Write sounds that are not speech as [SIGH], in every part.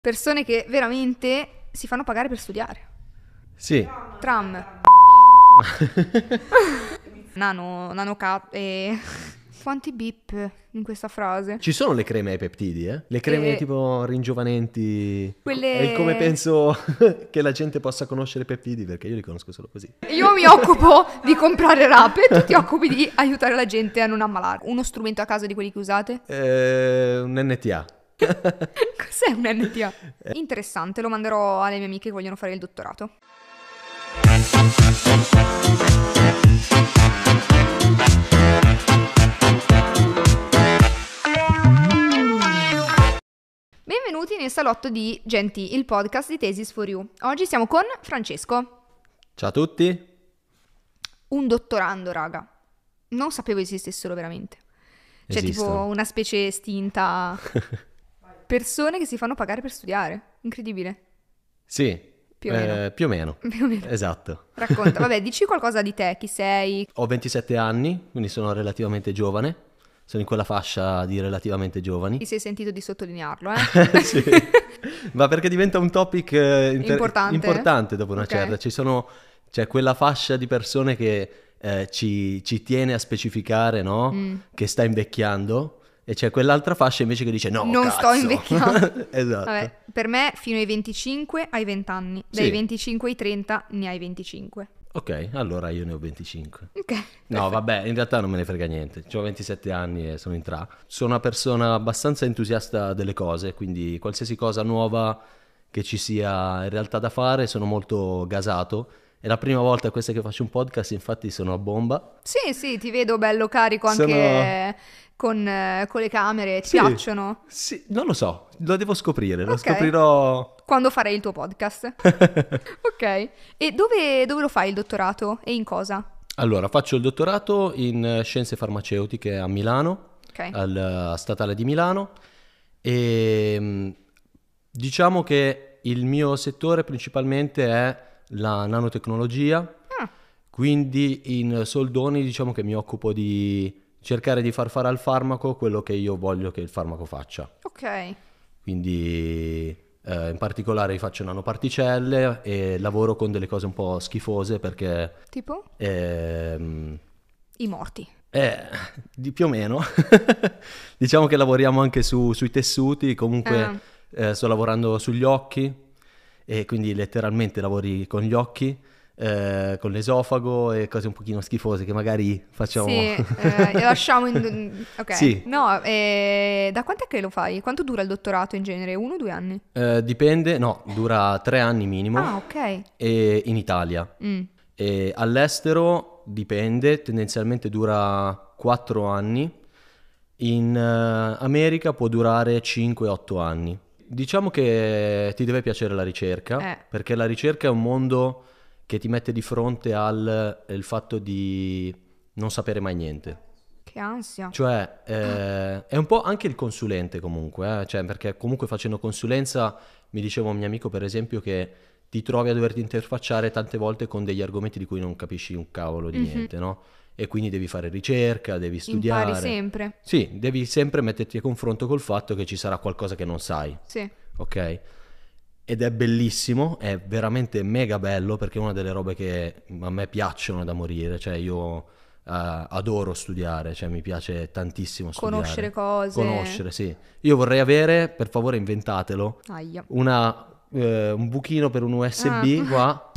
persone che veramente si fanno pagare per studiare. Sì. Tram. [LAUGHS] nano, nano cap- e... Eh, quanti bip in questa frase? Ci sono le creme ai peptidi, eh? Le creme e... Eh, tipo ringiovanenti. Quelle... E come penso [LAUGHS] che la gente possa conoscere peptidi, perché io li conosco solo così. Io mi occupo di comprare e tu ti occupi di aiutare la gente a non ammalare. Uno strumento a caso di quelli che usate? Eh, un NTA. [LAUGHS] Cos'è un NTA? Eh. Interessante, lo manderò alle mie amiche che vogliono fare il dottorato. Benvenuti nel salotto di Genti, il podcast di Tesis for You. Oggi siamo con Francesco. Ciao a tutti. Un dottorando, raga. Non sapevo esistessero veramente. Cioè, Esistono. tipo una specie estinta [LAUGHS] Persone che si fanno pagare per studiare. Incredibile. Sì. Più o, eh, più o, meno. [LAUGHS] Più o meno. Esatto. Racconta, vabbè, [LAUGHS] dici qualcosa di te, chi sei? Ho 27 anni, quindi sono relativamente giovane. Sono in quella fascia di relativamente giovani. Ti sei sentito di sottolinearlo, eh? [LAUGHS] sì. Ma perché diventa un topic eh, inter- importante. importante. dopo una okay. certa. Ci sono, c'è cioè, quella fascia di persone che eh, ci, ci, tiene a specificare, no? Mm. Che sta invecchiando e c'è quell'altra fascia invece che dice no, non cazzo. sto invecchiando. [LAUGHS] esatto. Vabbè, per me fino ai 25 hai 20 anni, dai sì. 25 ai 30 ne hai 25. Ok, allora io ne ho 25. Ok. No, vabbè, in realtà non me ne frega niente. Ho 27 anni e sono in tra. Sono una persona abbastanza entusiasta delle cose, quindi qualsiasi cosa nuova che ci sia in realtà da fare sono molto gasato. È la prima volta questa che faccio un podcast, infatti sono a bomba. Sì, sì, ti vedo bello carico anche sono con, eh, con le camere, ti Sì. piacciono? Sì, non lo so, lo devo scoprire, lo scoprirò. Quando farei il tuo podcast. [LAUGHS] ok. E dove, dove lo fai il dottorato e in cosa? Allora, faccio il dottorato in eh, scienze farmaceutiche a Milano, Ok. al eh, Statale di Milano e ehm, diciamo che il mio settore principalmente è la nanotecnologia, Ah. quindi in soldoni diciamo che mi occupo di cercare di far fare al farmaco quello che io voglio che il farmaco faccia. Ok. Quindi eh, in particolare faccio nanoparticelle e lavoro con delle cose un po' schifose perché... Tipo? Ehm, I morti. Eh, di più o meno. [LAUGHS] diciamo che lavoriamo anche su, sui tessuti, comunque eh. Eh, sto lavorando sugli occhi e quindi letteralmente lavori con gli occhi eh, con l'esofago e cose un pochino schifose che magari facciamo... Sì, eh, [LAUGHS] lasciamo in... Ok. Sì. No, eh, da è che lo fai? Quanto dura il dottorato in genere? Uno o due anni? Eh, dipende, no, dura tre anni minimo. Ah, ok. E in Italia. Mm. E all'estero dipende, tendenzialmente dura quattro anni. In eh, America può durare 5-8 anni. Diciamo che ti deve piacere la ricerca, eh. perché la ricerca è un mondo che ti mette di fronte al eh, fatto di non sapere mai niente. Che ansia. Cioè, eh, è un po' anche il consulente comunque, eh? cioè, perché comunque facendo consulenza, mi diceva un mio amico per esempio che ti trovi a doverti interfacciare tante volte con degli argomenti di cui non capisci un cavolo di mm-hmm. niente, no? E quindi devi fare ricerca, devi studiare. Impari sempre. Sì, devi sempre metterti a confronto col fatto che ci sarà qualcosa che non sai. Sì. Ok? ed è bellissimo, è veramente mega bello perché è una delle robe che a me piacciono da morire, cioè io... Uh, adoro studiare, cioè mi piace tantissimo studiare. Conoscere cose. Conoscere, sì. Io vorrei avere, per favore inventatelo, una, eh, un buchino per un USB ah. qua,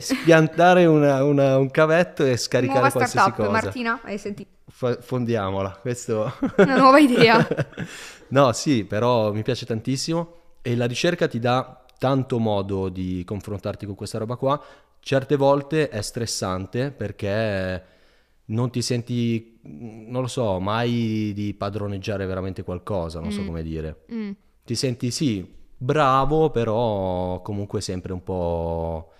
spiantare una, una, un cavetto e scaricare Nuova qualsiasi startup. cosa. Martina, hai sentito? fondiamola, questo... una nuova idea. [LAUGHS] no, sì, però mi piace tantissimo e la ricerca ti dà tanto modo di confrontarti con questa roba qua. Certe volte è stressante perché non ti senti, non lo so, mai di padroneggiare veramente qualcosa, non mm. so come dire. Mm. Ti senti sì, bravo, però comunque sempre un po'... Boh.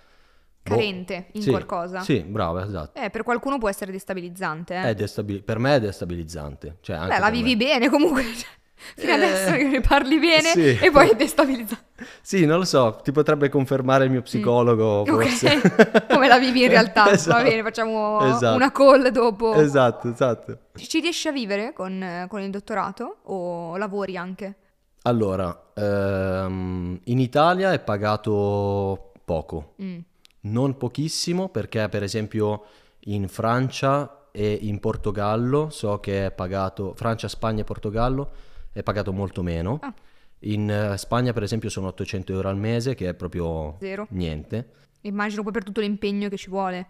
Carente boh. in sì, qualcosa. Sì, bravo, esatto. Eh, per qualcuno può essere destabilizzante. Eh? Destabil- per me è destabilizzante. Cioè, Beh, la vivi me. bene comunque. [LAUGHS] Cioè. Fino adesso eh, ne parli bene sì. e poi è destabilizzato. Sì, non lo so, ti potrebbe confermare il mio psicologo. Mm. Ok, come la vivi in [LAUGHS] realtà. esatto. Va bene, facciamo esatto. una call dopo. Esatto, esatto. Ci riesci a vivere con, eh, con il dottorato o lavori anche? Allora, ehm, in Italia è pagato poco, mm. non pochissimo perché per esempio in Francia e in Portogallo so che è pagato, Francia, Spagna e Portogallo è pagato molto meno. Ah. In uh, Spagna, per esempio, sono 800 euro al mese, che è proprio Zero. niente. Immagino poi per tutto l'impegno che ci vuole.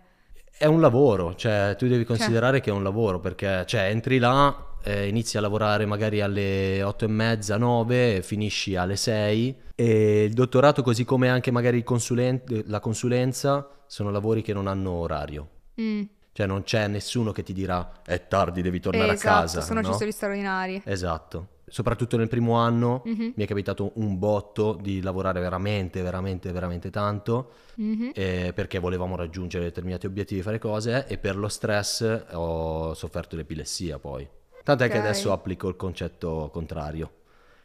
È un lavoro, cioè tu devi cioè. considerare cioè. che è un lavoro perché cioè, entri là, eh, inizi a lavorare magari alle 8 e mezza, 9, finisci alle 6 e il dottorato così come anche magari consulen- la consulenza sono lavori che non hanno orario. Mm. Cioè non c'è nessuno che ti dirà è tardi, devi tornare esatto, a casa. Esatto, Sono no? straordinari. Esatto. Soprattutto nel primo anno mm-hmm. mi è capitato un botto di lavorare veramente, veramente, veramente tanto mm-hmm. eh, perché volevamo raggiungere determinati obiettivi, fare cose e per lo stress eh, ho sofferto l'epilessia poi. Tant'è okay. che adesso applico il concetto contrario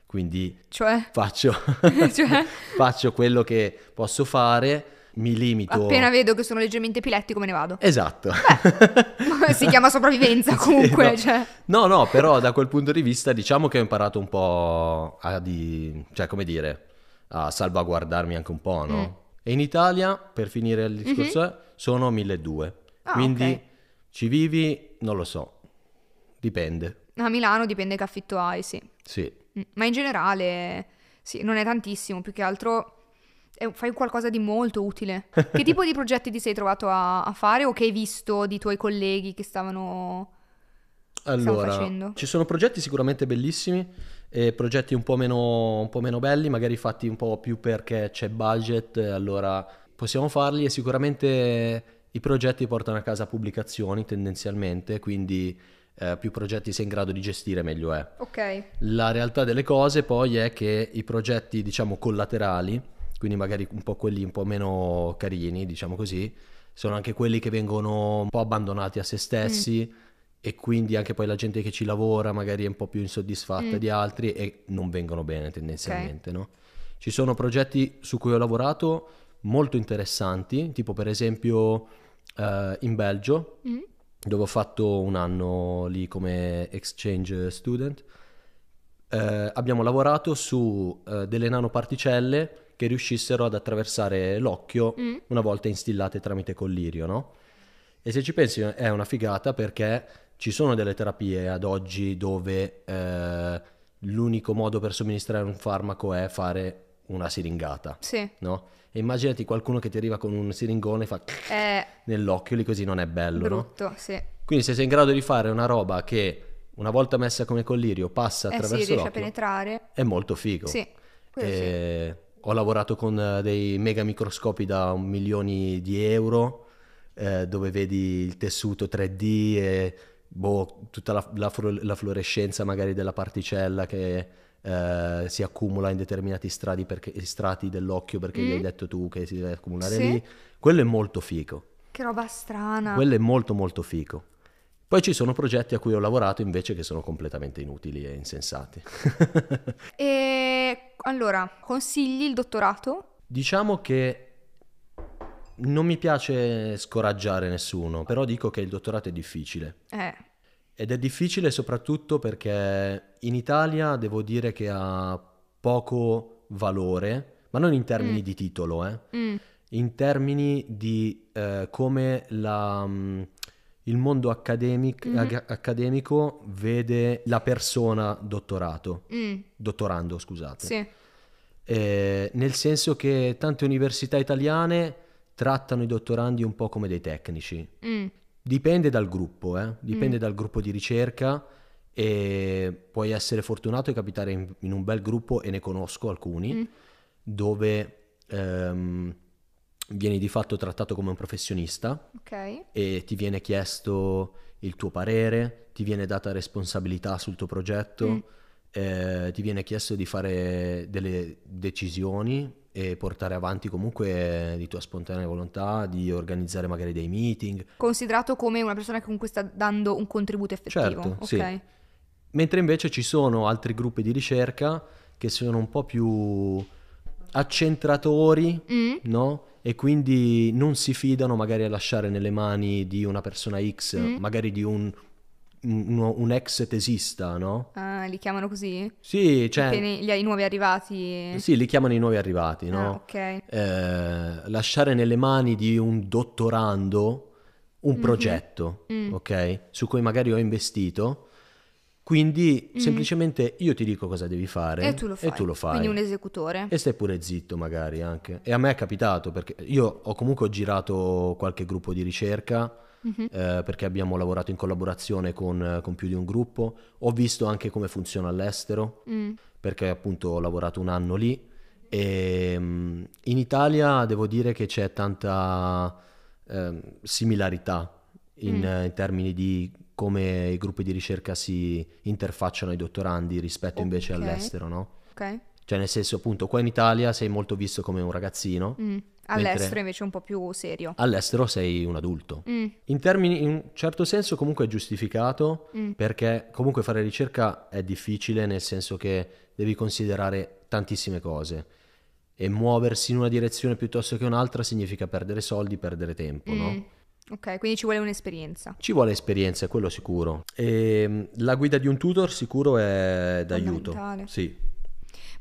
quindi cioè? Faccio, [LAUGHS] cioè? [LAUGHS] faccio, quello che posso fare mi limito. Appena vedo che sono leggermente epilettico, me ne vado. Esatto. Beh, [LAUGHS] si chiama sopravvivenza [LAUGHS] comunque. Sì, no. Cioè. no. no, però da quel punto di vista diciamo che ho imparato un po' a di, cioè, come dire, a salvaguardarmi anche un po', no? Mm. E in Italia, per finire il discorso, mm-hmm. sono 1200. Ah, Quindi okay. ci vivi, non lo so, dipende. A Milano dipende che affitto hai, sì. Sì. Mm, ma in generale, sì, non è tantissimo, più che altro fai qualcosa di molto utile. che tipo di progetti ti sei trovato a, a fare o che hai visto di tuoi colleghi che stavano... Allora, ci sono progetti sicuramente bellissimi e progetti un po, meno, un po' meno belli, magari fatti un po' più perché c'è budget, allora possiamo farli e sicuramente i progetti portano a casa pubblicazioni tendenzialmente, quindi eh, più progetti sei in grado di gestire meglio è. Ok. La realtà delle cose poi è che i progetti diciamo collaterali quindi magari un po' quelli un po' meno carini, diciamo così, sono anche quelli che vengono un po' abbandonati a se stessi. Mm. E quindi anche poi la gente che ci lavora magari è un po' più insoddisfatta mm. di altri e non vengono bene tendenzialmente, okay. no? Ci sono progetti su cui ho lavorato molto interessanti, tipo per esempio eh, in Belgio, mm. dove ho fatto un anno lì come exchange student. Eh, abbiamo lavorato su eh, delle nanoparticelle che riuscissero ad attraversare l'occhio mm. una volta instillate tramite collirio, no? E se ci pensi è una figata perché ci sono delle terapie ad oggi dove eh, l'unico modo per somministrare un farmaco è fare una siringata. Sì. No? E immaginati qualcuno che ti arriva con un siringone e fa eh, nell'occhio, lì così non è bello. Brutto, no? sì. Quindi se sei in grado di fare una roba che una volta messa come collirio passa eh attraverso sì, riesce l'occhio, a penetrare. È molto figo. Sì. E... sì ho lavorato con eh, dei mega microscopi da milione di euro eh, dove vedi il tessuto 3D e boh, tutta la, la, la, fluorescenza magari della particella che eh, si accumula in determinati strati, perché, strati dell'occhio perché mm. gli hai mm. detto tu che si deve accumulare sì. lì. Quello è molto fico. Che roba strana. Quello è molto molto fico. Poi ci sono progetti a cui ho lavorato invece che sono completamente inutili e insensati. [LAUGHS] e allora, consigli il dottorato? Diciamo che non mi piace scoraggiare nessuno, però dico che il dottorato è difficile. Eh. Ed è difficile soprattutto perché in Italia devo dire che ha poco valore, ma non in termini mm. di titolo, eh. mm. in termini di eh, come la... Mh, mm, il mondo accademic, mm-hmm. ag- accademico vede la persona dottorato, mm. dottorando, scusate. Sì. Eh, nel senso che tante università italiane trattano i dottorandi un po' come dei tecnici. Mm. Dipende dal gruppo, eh? dipende mm. dal gruppo di ricerca e puoi essere fortunato e capitare in, in, un bel gruppo e ne conosco alcuni mm. dove... Ehm, vieni di fatto trattato come un professionista okay. e ti viene chiesto il tuo parere, ti viene data responsabilità sul tuo progetto, mm. eh, ti viene chiesto di fare delle decisioni e portare avanti comunque di tua spontanea volontà, di organizzare magari dei meeting. Considerato come una persona che comunque sta dando un contributo effettivo. Certo, okay. sì. Mentre invece ci sono altri gruppi di ricerca che sono un po' più accentratori, mm. no? e quindi non si fidano magari a lasciare nelle mani di una persona X, mm. magari di un, un, un, ex tesista, no? Ah, li chiamano così? Sì, cioè... Gli, gli, I nuovi arrivati? Sì, li chiamano i nuovi arrivati, no? Ah, ok. Eh, lasciare nelle mani di un dottorando un mm-hmm. progetto, mm. ok? Su cui magari ho investito quindi mm-hmm. semplicemente io ti dico cosa devi fare e tu, lo fai. e tu lo fai. Quindi un esecutore. E stai pure zitto magari anche. E a me è capitato perché io ho comunque girato qualche gruppo di ricerca mm-hmm. eh, perché abbiamo lavorato in collaborazione con, con, più di un gruppo. Ho visto anche come funziona all'estero mm. perché appunto ho lavorato un anno lì. E, ehm, in Italia devo dire che c'è tanta eh, similarità in, mm. in termini di come i gruppi di ricerca si interfacciano ai dottorandi rispetto invece all'estero, no? Ok. Cioè nel senso appunto qua in Italia sei molto visto come un ragazzino. Mm. All'estero invece è un po' più serio. All'estero sei un adulto. Mm. In, termini, in un certo senso comunque è giustificato mm. perché comunque fare ricerca è difficile nel senso che devi considerare tantissime cose e muoversi in una direzione piuttosto che un'altra significa perdere soldi, perdere tempo, mm. no? Ok, quindi ci vuole un'esperienza. Ci vuole esperienza, è quello sicuro. E ehm, la guida di un tutor sicuro è d'aiuto. Sì.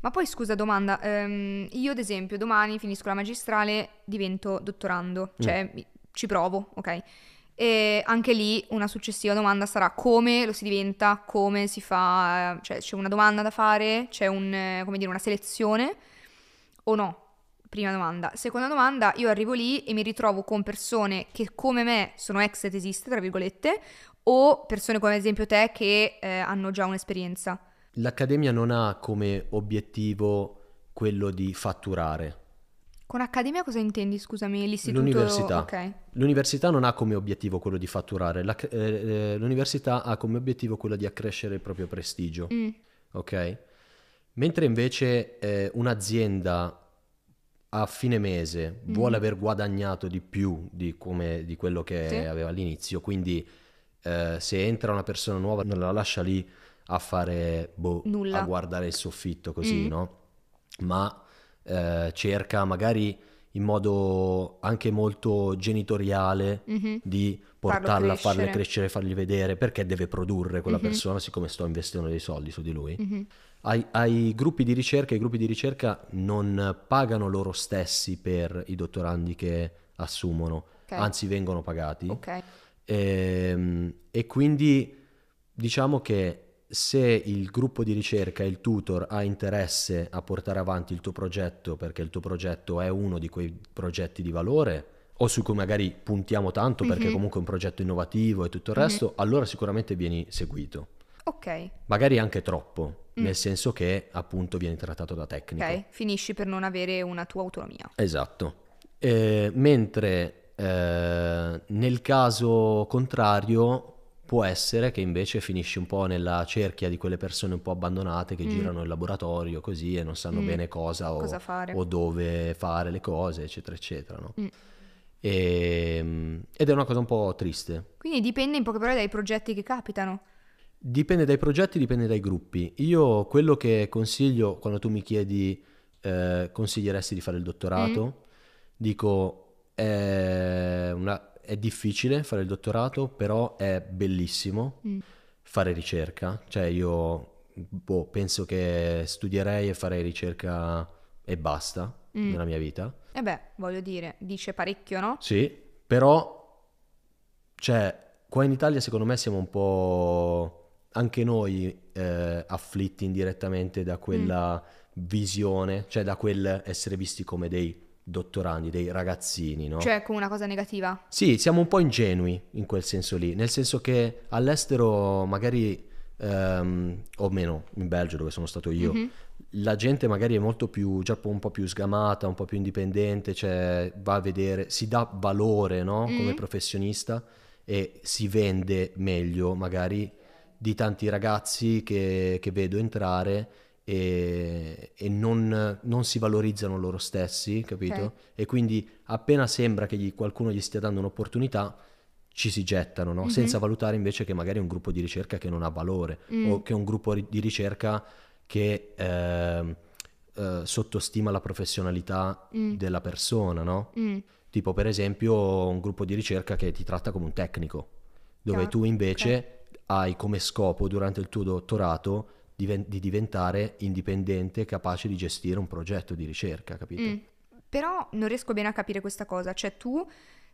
Ma poi scusa, domanda, ehm, io ad esempio domani finisco la magistrale, divento dottorando, cioè mm. ci provo, ok? E anche lì una successiva domanda sarà come lo si diventa, come si fa, cioè c'è una domanda da fare, c'è un, eh, dire, una selezione o no? Prima domanda. Seconda domanda, io arrivo lì e mi ritrovo con persone che come me sono ex tesiste, tra virgolette, o persone come ad esempio te che eh, hanno già un'esperienza. L'accademia non ha come obiettivo quello di fatturare. Con accademia cosa intendi, scusami? L'istituto... L'università. Okay. L'università non ha come obiettivo quello di fatturare, eh, eh, l'università ha come obiettivo quello di accrescere il proprio prestigio. Mm. Ok? Mentre invece eh, un'azienda a fine mese mm. vuole aver guadagnato di più di, come, di quello che sì. aveva all'inizio, quindi eh, se entra una persona nuova non la lascia lì a fare boh, Nulla. a guardare il soffitto così, mm. no? Ma eh, cerca magari in modo anche molto genitoriale mm-hmm. di portarla, a farla crescere, fargli vedere perché deve produrre quella mm-hmm. persona siccome sto investendo dei soldi su di lui. Mm-hmm. Ai, ai, gruppi di ricerca, i gruppi di ricerca non pagano loro stessi per i dottorandi che assumono, okay. anzi vengono pagati. Okay. E, ehm, e quindi diciamo che se il gruppo di ricerca il tutor ha interesse a portare avanti il tuo progetto perché il tuo progetto è uno di quei progetti di valore o su cui magari puntiamo tanto mm-hmm. perché mhm. comunque è un progetto innovativo e tutto il resto, mm-hmm. allora sicuramente vieni seguito. Ok. Magari anche troppo, mm. nel senso che appunto vieni trattato da tecnico. Ok, finisci per non avere una tua autonomia. Esatto. Eh, mentre eh, nel caso contrario Può essere che invece finisci un po' nella cerchia di quelle persone un po' abbandonate che mm. girano il laboratorio così e non sanno mm. bene cosa, o, cosa o, dove fare le cose, eccetera, eccetera. No? Mm. E, ehm, ed è una cosa un po' triste. Quindi dipende in poche parole dai progetti che capitano. Dipende dai progetti, dipende dai gruppi. Io quello che consiglio quando tu mi chiedi eh, consiglieresti di fare il dottorato, mm. dico è eh, una, è difficile fare il dottorato, però è bellissimo mm. fare ricerca. Cioè io boh, penso che studierei e farei ricerca e basta mm. nella mia vita. E eh beh, voglio dire, dice parecchio, no? Sì, però, cioè, qua in Italia secondo me siamo un po' anche noi eh, afflitti indirettamente da quella mm. visione, cioè da quel essere visti come dei dottorandi, dei ragazzini, no? Cioè, come una cosa negativa? Sì, siamo un po' ingenui in quel senso lì, nel senso che all'estero magari, ehm, o meno in Belgio dove sono stato io, mm-hmm. la gente magari è molto più, già un po' più sgamata, un po' più indipendente, cioè va a vedere, si dà valore, no? Mm. Come mm-hmm. professionista e si vende meglio magari di tanti ragazzi che, che vedo entrare e, e non, non, si valorizzano loro stessi, capito? Okay. E quindi appena sembra che gli, qualcuno gli stia dando un'opportunità, ci si gettano, no? mm-hmm. senza valutare invece che magari è un gruppo di ricerca che non ha valore mm. o che è un gruppo di ricerca che eh, eh, sottostima la professionalità mm. della persona, no? Mm. Tipo per esempio un gruppo di ricerca che ti tratta come un tecnico, dove Chiaro. tu invece okay. hai come scopo durante il tuo dottorato di diventare indipendente capace di gestire un progetto di ricerca, capito? Mm. Però non riesco bene a capire questa cosa, cioè tu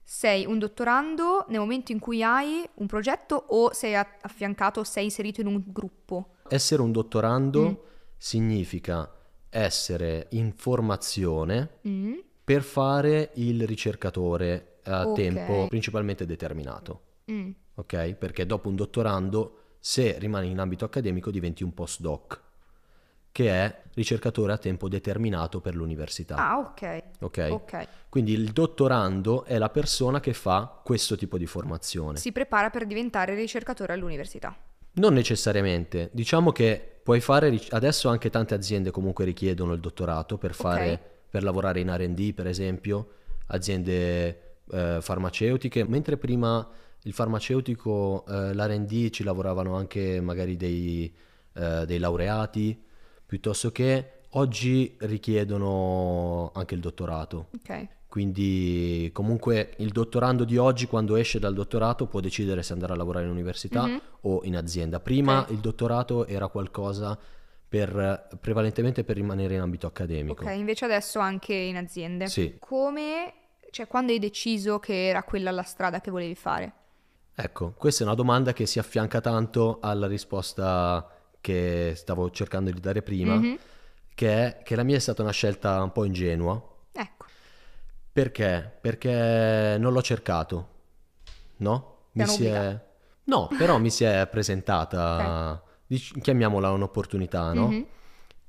sei un dottorando nel momento in cui hai un progetto o sei affiancato o sei inserito in un gruppo? Essere un dottorando mm. significa essere in formazione mm. per fare il ricercatore a okay. tempo principalmente determinato. Mm. Ok? Perché dopo un dottorando se rimani in ambito accademico diventi un postdoc, che è ricercatore a tempo determinato per l'università. Ah, ok. Ok. Quindi il dottorando è la persona che fa questo tipo di formazione. Si prepara per diventare ricercatore all'università. Non necessariamente, diciamo che puoi fare, adesso anche tante aziende comunque richiedono il dottorato per, fare, okay. per lavorare in RD per esempio, aziende eh, farmaceutiche, mentre prima il farmaceutico, eh, l'RD ci lavoravano anche magari dei, eh, dei laureati, piuttosto che oggi richiedono anche il dottorato. Okay. Quindi comunque il dottorando di oggi quando esce dal dottorato può decidere se andare a lavorare in università mm-hmm. o in azienda. Prima okay. il dottorato era qualcosa per, prevalentemente per rimanere in ambito accademico. Ok, invece adesso anche in aziende. Sì. Come, cioè quando hai deciso che era quella la strada che volevi fare? Ecco, questa è una domanda che si affianca tanto alla risposta che stavo cercando di dare prima, mm-hmm. che è che la mia è stata una scelta un po' ingenua. Ecco. Perché? Perché non l'ho cercato, no? Mi si è... No, [LAUGHS] però mi si è presentata, okay. chiamiamola un'opportunità, no? Mm-hmm.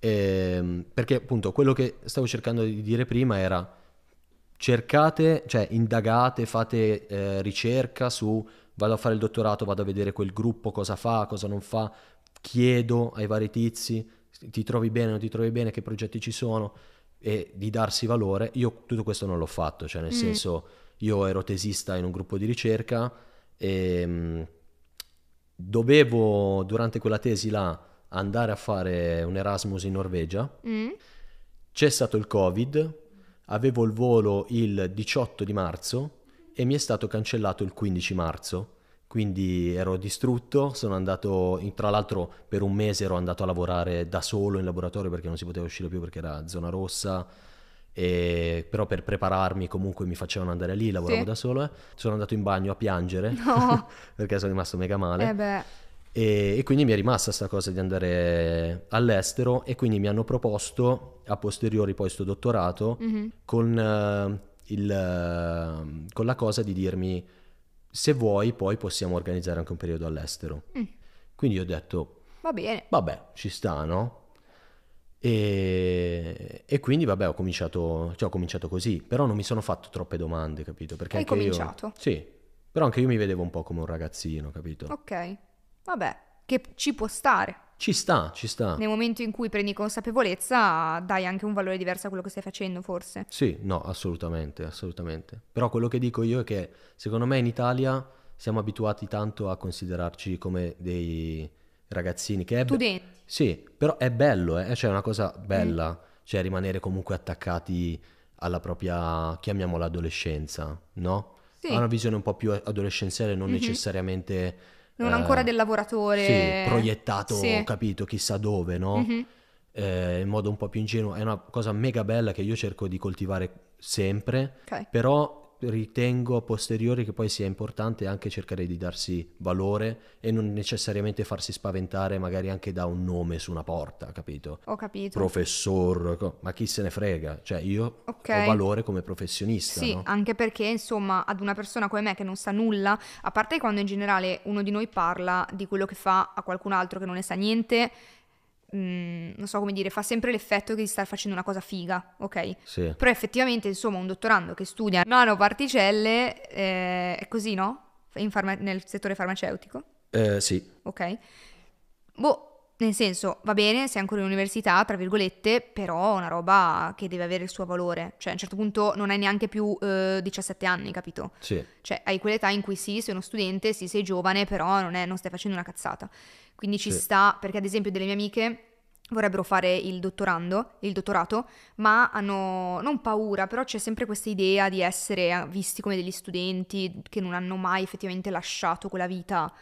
Ehm, e, perché appunto quello che stavo cercando di dire prima era cercate, cioè indagate, fate eh, ricerca su vado a fare il dottorato, vado a vedere quel gruppo cosa fa, cosa non fa, chiedo ai vari tizi, ti trovi bene, non ti trovi bene, che progetti ci sono e di darsi valore. Io tutto questo non l'ho fatto, cioè nel mm. senso io ero tesista in un gruppo di ricerca e ehm, dovevo durante quella tesi là andare a fare un Erasmus in Norvegia. Mm. C'è stato il Covid, avevo il volo il 18 di marzo e mi è stato cancellato il 15 marzo, quindi ero distrutto, sono andato, tra l'altro per un mese ero andato a lavorare da solo in laboratorio perché non si poteva uscire più perché era zona rossa, e, però per prepararmi comunque mi facevano andare lì, lavoravo sì. da solo, eh. sono andato in bagno a piangere no. [LAUGHS] perché sono rimasto mega male. Eh e, e, quindi mi è rimasta questa cosa di andare all'estero e quindi mi hanno proposto a posteriori poi sto dottorato mm-hmm. con... Uh, il, ehm, con la cosa di dirmi se vuoi poi possiamo organizzare anche un periodo all'estero. Mm. Quindi ho detto va bene. Vabbè, ci sta, no? E, e, quindi vabbè ho cominciato, cioè ho cominciato così, però non mi sono fatto troppe domande, capito? Perché Hai cominciato? Io, sì, però anche io mi vedevo un po' come un ragazzino, capito? Ok, vabbè che ci può stare. Ci sta, ci sta. Nel momento in cui prendi consapevolezza, dai anche un valore diverso a quello che stai facendo, forse. Sì, no, assolutamente, assolutamente. Però quello che dico io è che secondo me in Italia siamo abituati tanto a considerarci come dei ragazzini che è studenti. Be- sì, però è bello, eh? cioè è una cosa mm. bella, mm. cioè rimanere comunque attaccati alla propria chiamiamola adolescenza, no? Sì. Ha una visione un po' più adolescenziale, non mm-hmm. necessariamente non eh, ancora del lavoratore. Sì, proiettato, sì. capito, chissà dove, no? Mm-hmm. Eh, in modo un po' più ingenuo. È una cosa mega bella che io cerco di coltivare sempre, okay. però ritengo a posteriori che poi sia importante anche cercare di darsi valore e non necessariamente farsi spaventare magari anche da un nome su una porta, capito? Ho capito. Professor, ma chi se ne frega? Cioè io okay. ho valore come professionista. Sì, no? anche perché insomma ad una persona come me che non sa nulla, a parte quando in generale uno di noi parla di quello che fa a qualcun altro che non ne sa niente, mh, mm, non so come dire, fa sempre l'effetto che di star facendo una cosa figa, ok? Sì. Però effettivamente, insomma, un dottorando che studia nanoparticelle eh, è così, no? Farma- nel settore farmaceutico? Eh, sì. Ok. Boh, nel senso, va bene, sei ancora in università, tra virgolette, però è una roba che deve avere il suo valore. Cioè, a un certo punto non hai neanche più eh, 17 anni, capito? Sì. Cioè, hai quell'età in cui sì, sei uno studente, sì, sei giovane, però non, è, non stai facendo una cazzata. Quindi ci sì. sta, perché ad esempio delle mie amiche vorrebbero fare il dottorando, il dottorato, ma hanno non paura, però c'è sempre questa idea di essere visti come degli studenti che non hanno mai effettivamente lasciato quella vita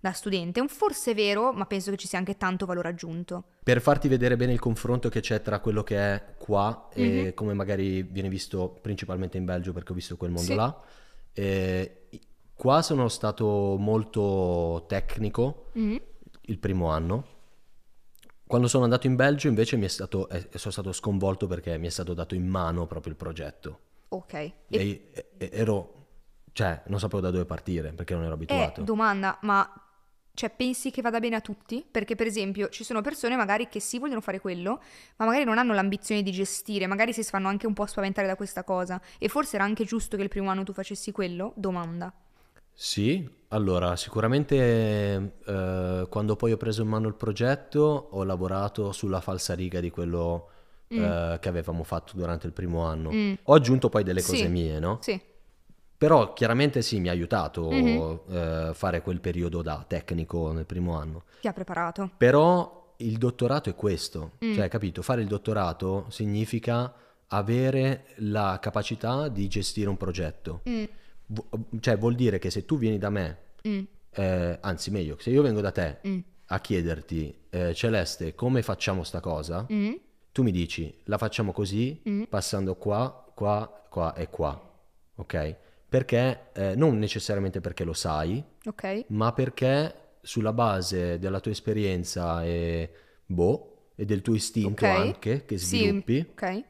da studente. un forse vero, ma penso che ci sia anche tanto valore aggiunto. Per farti vedere bene il confronto che c'è tra quello che è qua mm-hmm. e mhm. come magari viene visto principalmente in Belgio, perché ho visto quel mondo sì. là. Eh, qua sono stato molto tecnico mm-hmm. il primo anno. Quando sono andato in Belgio invece mi è stato, eh, sono stato sconvolto perché mi è stato dato in mano proprio il progetto. Ok. E, e ero, cioè, non sapevo da dove partire perché non ero abituato. Eh, domanda, ma cioè, pensi che vada bene a tutti? Perché, per esempio, ci sono persone magari che sì, vogliono fare quello, ma magari non hanno l'ambizione di gestire, magari si fanno anche un po' spaventare da questa cosa. E forse era anche giusto che il primo anno tu facessi quello? Domanda. Sì, allora, sicuramente eh, quando poi ho preso in mano il progetto ho lavorato sulla falsa riga di quello mm. eh, che avevamo fatto durante il primo anno. Mm. Ho aggiunto poi delle cose sì. mie, no? Sì. Però chiaramente sì, mi ha aiutato mm-hmm. eh, fare quel periodo da tecnico nel primo anno. Ti ha preparato. Però il dottorato è questo, mm. cioè capito, fare il dottorato significa avere la capacità di gestire un progetto. Mm. V- cioè vuol dire che se tu vieni da me, mm. eh, anzi meglio, se io vengo da te a chiederti, eh, Celeste, come facciamo sta cosa? Tu mi dici, la facciamo così, passando qua, qua, qua e qua, ok? perché eh, non necessariamente perché lo sai, okay. ma perché sulla base della tua esperienza e, boh, e del tuo istinto okay. anche che sviluppi, sì. okay.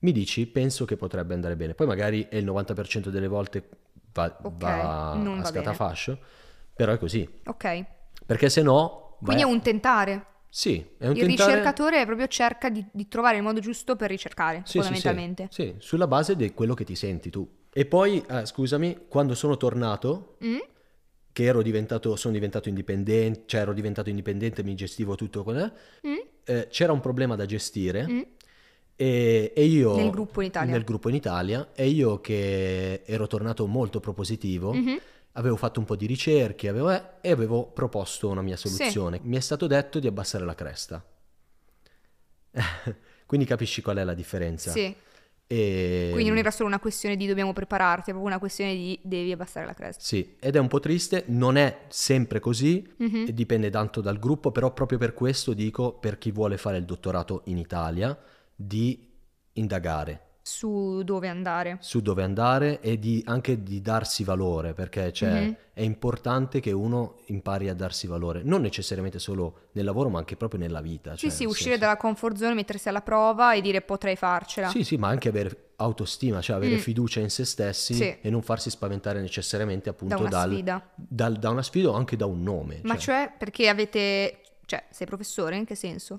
mi dici penso che potrebbe andare bene. Poi magari il 90% delle volte va, va a scatafascio, però è così. Ok. Perché se no... Quindi è un tentare. Sì, è un il tentare... ricercatore proprio cerca di, di, trovare il modo giusto per ricercare, sì, fondamentalmente. Sì, sì. sì, sulla base di quello che ti senti tu. E poi, ah, scusami, quando sono tornato, mm? che ero diventato, sono diventato indipendente, cioè ero diventato indipendente, mi gestivo tutto, con mm? eh, c'era un problema da gestire. Mm? E, e, io... Nel gruppo in Italia. Nel gruppo in Italia. E io che ero tornato molto propositivo, mm-hmm. avevo fatto un po' di ricerche avevo, eh, e avevo proposto una mia soluzione. Sì. Mi è stato detto di abbassare la cresta. [LAUGHS] Quindi capisci qual è la differenza. Sì. E... Ehm, Quindi non era solo una questione di dobbiamo prepararti, è proprio una questione di devi abbassare la cresta. Sì, ed è un po' triste, non è sempre così, mm-hmm. dipende tanto dal gruppo, però proprio per questo dico per chi vuole fare il dottorato in Italia di indagare, su dove andare. Su dove andare e di, anche di darsi valore, perché cioè, mm-hmm. è importante che uno impari a darsi valore, non necessariamente solo nel lavoro, ma anche proprio nella vita. Sì, cioè, sì, uscire senso. dalla comfort zone, mettersi alla prova e dire potrei farcela. Sì, sì, ma anche avere autostima, cioè avere mm. fiducia in se stessi sì. e non farsi spaventare necessariamente appunto da una, dal, sfida. Dal, da una sfida o anche da un nome. Ma cioè, cioè perché avete... cioè sei professore, in che senso?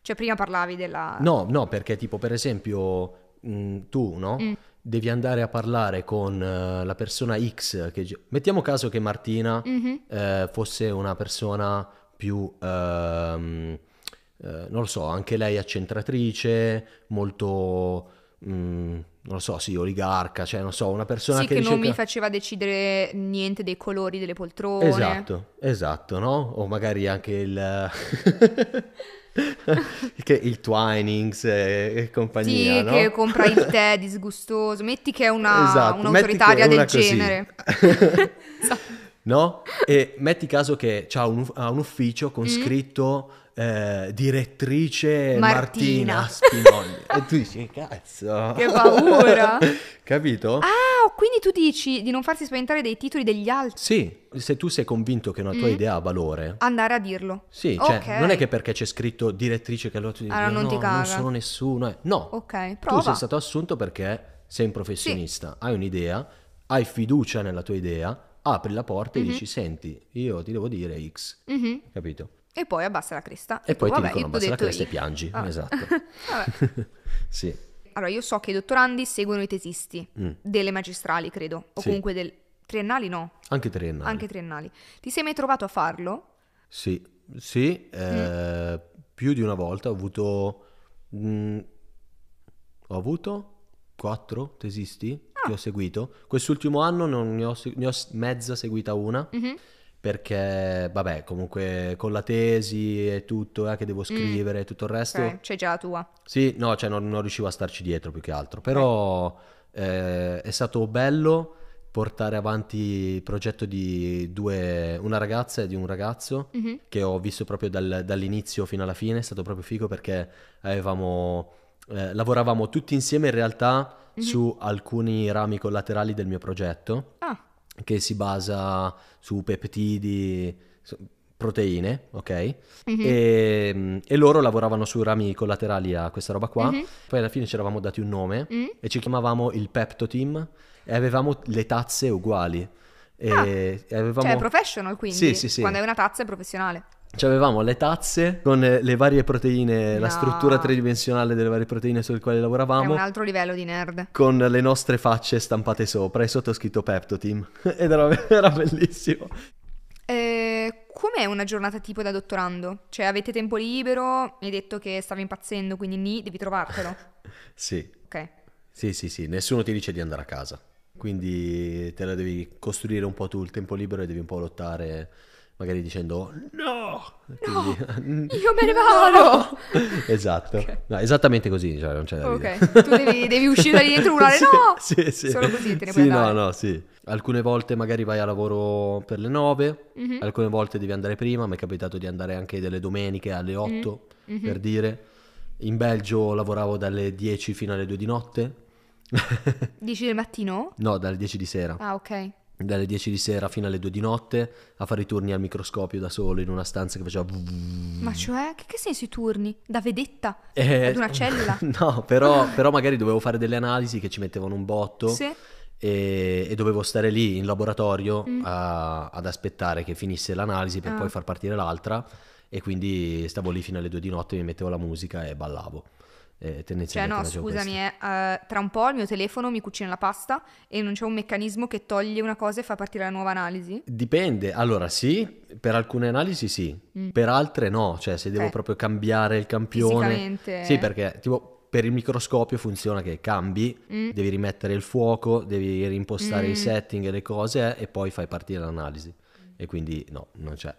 Cioè prima parlavi della... No, no, perché tipo per esempio mh, mm, tu, no? Mm. Devi andare a parlare con uh, la persona X. Che... Mettiamo caso che Martina mm-hmm. eh, fosse una persona più... Ehm, eh, non lo so, anche lei accentratrice, molto... Mh, mm, non lo so, sì, oligarca, cioè non so, una persona sì, che, che non mi faceva decidere niente dei colori delle poltrone. Esatto, esatto, no? O magari anche il... [LAUGHS] [LAUGHS] che il Twinings e, e compagnia. Sì, no? che compra il [LAUGHS] tè disgustoso. Metti che è una, esatto, un'autoritaria che è una del così. genere. [LAUGHS] esatto no? E metti caso che ha un, un, ufficio con mm. scritto eh, direttrice Martina, Martina [LAUGHS] Spinoni. e tu dici, cazzo. Che paura. [LAUGHS] Capito? Ah, oh, quindi tu dici di non farsi spaventare dei titoli degli altri. Sì, se tu sei convinto che una tua mm. idea ha valore. Andare a dirlo. Sì, cioè, okay. non è che perché c'è scritto direttrice che allora tu ah, dici, allora non no, ti non sono nessuno. Eh. No. Ok, prova. Tu sei stato assunto perché sei un professionista, sì. hai un'idea, hai fiducia nella tua idea apri la porta mm-hmm. e mhm. dici senti, io ti devo dire X, mm-hmm. capito? E poi abbassa la cresta. E, e poi tu, ti dicono abbassa la cresta io. e piangi, ah. esatto. [LAUGHS] [LAUGHS] sì. Allora, io so che i dottorandi seguono i tesisti mm. delle magistrali, credo, o sì. comunque del... Triennali no. Anche triennali. Anche triennali. Ti sei mai trovato a farlo? Sì, sì, eh, più di una volta ho avuto... Mh, mm, ho avuto quattro tesisti che ho seguito. Quest'ultimo anno ne ho, ne ho mezza seguita una. Mm-hmm perché vabbè comunque con la tesi e tutto eh, che devo mm. scrivere e mm. tutto il resto okay. c'è già la tua sì no cioè non, non, riuscivo a starci dietro più che altro però eh, è stato bello portare avanti il progetto di due una ragazza e di un ragazzo mm-hmm. che ho visto proprio dal, dall'inizio fino alla fine è stato proprio figo perché avevamo eh, lavoravamo tutti insieme in realtà su mhm. alcuni rami collaterali del mio progetto ah. che si basa su peptidi, su proteine, ok? Mm-hmm. E, mm, e, loro lavoravano su rami collaterali a questa roba qua. Mm-hmm. Poi alla fine ci eravamo dati un nome mm. e ci chiamavamo il Pepto Team e avevamo le tazze uguali. E ah, avevamo... Cioè, professional quindi. Sì, sì, sì. Quando hai una tazza è professionale avevamo le tazze con eh, le varie proteine, no. la struttura tridimensionale delle varie proteine sulle quali lavoravamo. È un altro livello di nerd. Con le nostre facce stampate sopra e sotto scritto Pepto Team. [LAUGHS] Ed era, era bellissimo. Eh, com'è una giornata tipo da dottorando? Cioè avete tempo libero, mi hai detto che stavi impazzendo, quindi lì devi trovartelo. [LAUGHS] sì. Ok. Sì, sì, sì, nessuno ti dice di andare a casa. Quindi te la devi costruire un po' tu il tempo libero e devi un po' lottare magari dicendo no, no mm. io me ne [LAUGHS] vado. [LAUGHS] esatto, okay. no, esattamente così, cioè non c'è da ridere. Ok, tu devi, devi uscire da dietro urlare [LAUGHS] sì, no, sì, sì. solo così te ne sì, puoi no, no, sì. Alcune volte magari vai a lavoro per le nove mm-hmm. alcune volte devi andare prima, mi è capitato di andare anche delle domeniche alle mhm. otto mm-hmm. per dire. In Belgio lavoravo dalle 10 fino alle 2 di notte. 10 del mattino? No, dalle 10 di sera. Ah, ok dalle 10 di sera fino alle 2 di notte a fare i turni al microscopio da solo in una stanza che faceva ma cioè che, che senso i turni? da vedetta? Eh, ad una cellula? [LAUGHS] no però, [LAUGHS] però, magari dovevo fare delle analisi che ci mettevano un botto sì. e, e, dovevo stare lì in laboratorio mm. a, ad aspettare che finisse l'analisi per ah. poi far partire l'altra e quindi stavo lì fino alle 2 di notte mi mettevo la musica e ballavo eh, Cioè no, scusami, eh, uh, tra un po' il mio telefono mi cucina la pasta e non c'è un meccanismo che toglie una cosa e fa partire la nuova analisi? Dipende, allora sì, per alcune analisi sì, mm. per altre no, cioè se devo eh. proprio cambiare il campione... Sì, perché tipo per il microscopio funziona che cambi, mm. devi rimettere il fuoco, devi rimpostare mm. i setting e le cose e poi fai partire l'analisi. Mm. E quindi no, non c'è.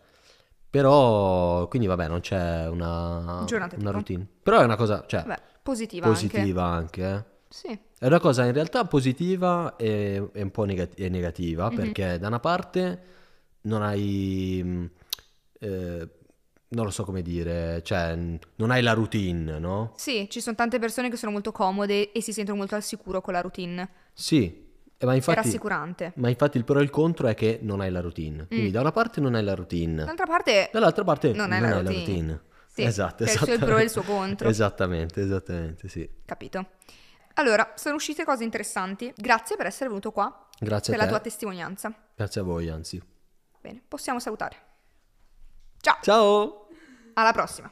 Però, quindi vabbè, non c'è una, una routine. Però è una cosa, cioè, vabbè. Positiva, positiva anche. anche eh? Sì. È una cosa in realtà positiva e, e un po' negat- e negativa, mm-hmm. perché da una parte non hai... Mm, eh, non lo so come dire, cioè non hai la routine, no? Sì, ci sono tante persone che sono molto comode e si sentono molto al sicuro con la routine. Sì, ma infatti, è rassicurante. Ma infatti il pro e il contro è che non hai la routine. Quindi mm. da una parte non hai la routine. Dall'altra parte... Dall'altra parte non, non hai, la, hai routine. la routine. Sì, esatto, per cioè il suo pro e il suo contro. Esattamente, esattamente, sì. Capito. Allora, sono uscite cose interessanti. Grazie per essere venuto qua. Grazie per la tua testimonianza. Grazie a voi, anzi. Bene, possiamo salutare. Ciao. Ciao. Alla prossima.